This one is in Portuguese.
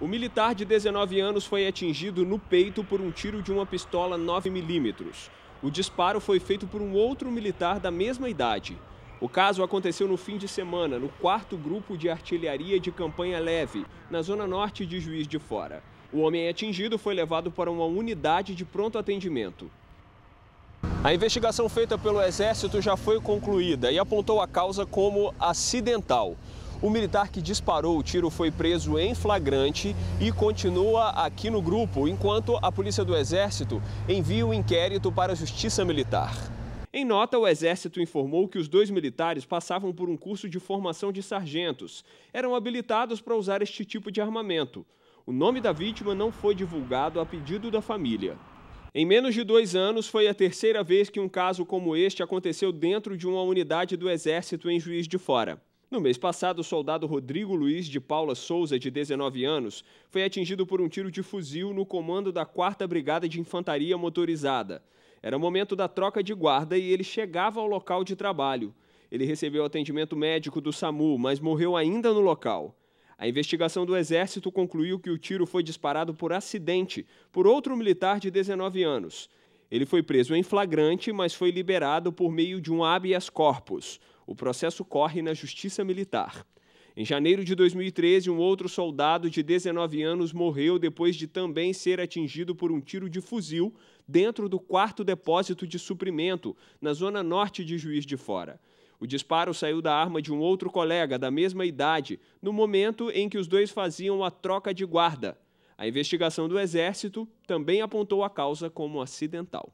O militar de 19 anos foi atingido no peito por um tiro de uma pistola 9mm. O disparo foi feito por um outro militar da mesma idade. O caso aconteceu no fim de semana, no quarto grupo de artilharia de campanha leve, na zona norte de Juiz de Fora. O homem atingido foi levado para uma unidade de pronto atendimento. A investigação feita pelo Exército já foi concluída e apontou a causa como acidental. O militar que disparou o tiro foi preso em flagrante e continua aqui no grupo, enquanto a Polícia do Exército envia o um inquérito para a Justiça Militar. Em nota, o Exército informou que os dois militares passavam por um curso de formação de sargentos. Eram habilitados para usar este tipo de armamento. O nome da vítima não foi divulgado a pedido da família. Em menos de dois anos, foi a terceira vez que um caso como este aconteceu dentro de uma unidade do Exército em Juiz de Fora. No mês passado, o soldado Rodrigo Luiz de Paula Souza, de 19 anos, foi atingido por um tiro de fuzil no comando da 4 Brigada de Infantaria Motorizada. Era momento da troca de guarda e ele chegava ao local de trabalho. Ele recebeu atendimento médico do SAMU, mas morreu ainda no local. A investigação do Exército concluiu que o tiro foi disparado por acidente por outro militar de 19 anos. Ele foi preso em flagrante, mas foi liberado por meio de um habeas corpus. O processo corre na Justiça Militar. Em janeiro de 2013, um outro soldado de 19 anos morreu depois de também ser atingido por um tiro de fuzil dentro do quarto depósito de suprimento, na zona norte de Juiz de Fora. O disparo saiu da arma de um outro colega da mesma idade, no momento em que os dois faziam a troca de guarda, a investigação do Exército também apontou a causa como acidental.